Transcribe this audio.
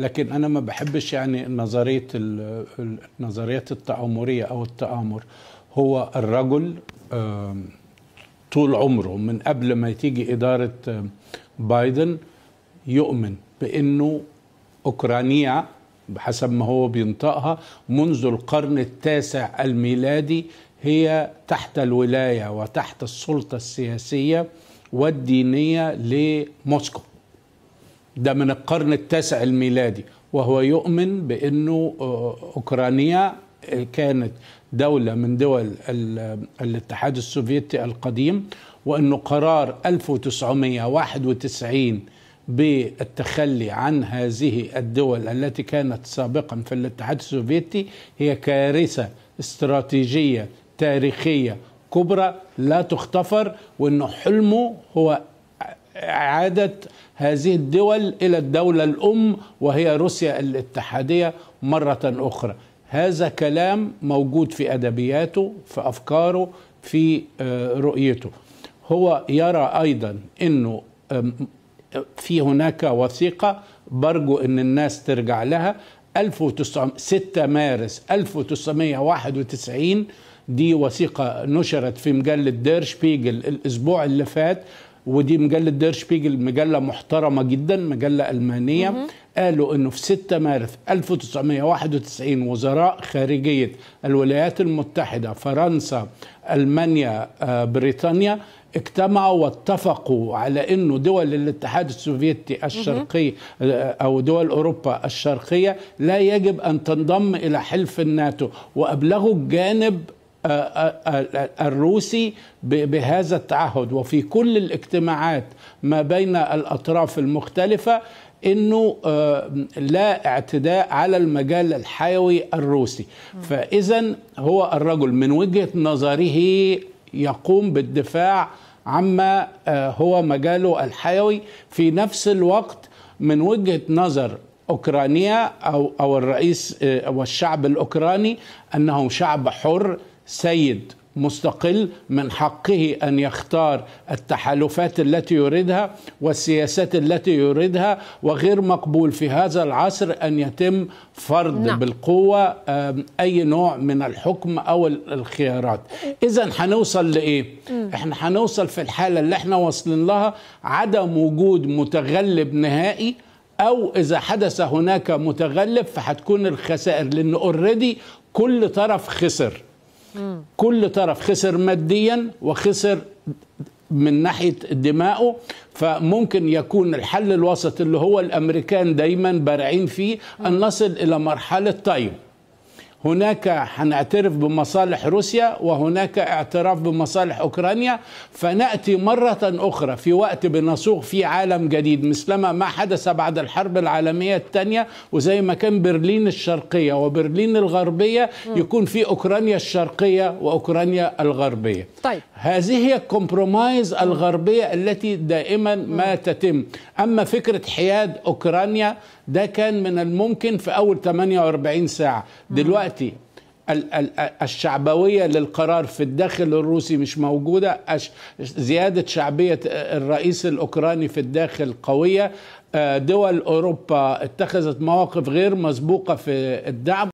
لكن انا ما بحبش يعني نظريه النظريات التآمريه او التآمر هو الرجل طول عمره من قبل ما تيجي اداره بايدن يؤمن بانه اوكرانيا بحسب ما هو بينطقها منذ القرن التاسع الميلادي هي تحت الولايه وتحت السلطه السياسيه والدينيه لموسكو ده من القرن التاسع الميلادي وهو يؤمن بأنه آه، أوكرانيا آه، كانت دولة من دول الاتحاد السوفيتي القديم وأنه قرار 1991 بالتخلي عن هذه الدول التي كانت سابقا في الاتحاد السوفيتي هي كارثة استراتيجية تاريخية كبرى لا تختفر وأنه حلمه هو إعادة هذه الدول إلى الدولة الأم وهي روسيا الاتحادية مرة أخرى هذا كلام موجود في أدبياته في أفكاره في آه، رؤيته هو يرى أيضا أنه في هناك وثيقة برجو أن الناس ترجع لها 6 مارس 1991 دي وثيقة نشرت في مجلة دير شبيجل الأسبوع اللي فات ودي مجله دير شبيجل مجله محترمه جدا مجله المانيه مم. قالوا انه في 6 مارس 1991 وزراء خارجيه الولايات المتحده فرنسا المانيا آه، بريطانيا اجتمعوا واتفقوا على انه دول الاتحاد السوفيتي الشرقي آه، او دول اوروبا الشرقيه لا يجب ان تنضم الى حلف الناتو وابلغوا الجانب الروسي بهذا التعهد وفي كل الاجتماعات ما بين الاطراف المختلفه انه آه، لا اعتداء على المجال الحيوي الروسي فاذا هو الرجل من وجهه نظره يقوم بالدفاع عما آه، هو مجاله الحيوي في نفس الوقت من وجهه نظر اوكرانيا او او الرئيس آه، والشعب الاوكراني انه شعب حر سيد مستقل من حقه ان يختار التحالفات التي يريدها والسياسات التي يريدها وغير مقبول في هذا العصر ان يتم فرض نعم. بالقوه اي نوع من الحكم او الخيارات اذا هنوصل لايه م. احنا هنوصل في الحاله اللي احنا واصلين لها عدم وجود متغلب نهائي او اذا حدث هناك متغلب فهتكون الخسائر لان اوريدي كل طرف خسر كل طرف خسر ماديا وخسر من ناحيه دمائه فممكن يكون الحل الوسط اللي هو الامريكان دايما بارعين فيه ان نصل الى مرحله طيب هناك هنعترف بمصالح روسيا وهناك اعتراف بمصالح أوكرانيا فنأتي مرة أخرى في وقت بنصوغ في عالم جديد مثلما ما حدث بعد الحرب العالمية الثانية وزي ما كان برلين الشرقية وبرلين الغربية يكون في أوكرانيا الشرقية وأوكرانيا الغربية طيب. هذه هي الكومبرومايز الغربية التي دائما ما تتم أما فكرة حياد أوكرانيا ده كان من الممكن في اول 48 ساعه دلوقتي الشعبوية للقرار في الداخل الروسي مش موجودة زيادة شعبية الرئيس الأوكراني في الداخل قوية آه، دول أوروبا اتخذت مواقف غير مسبوقة في الدعم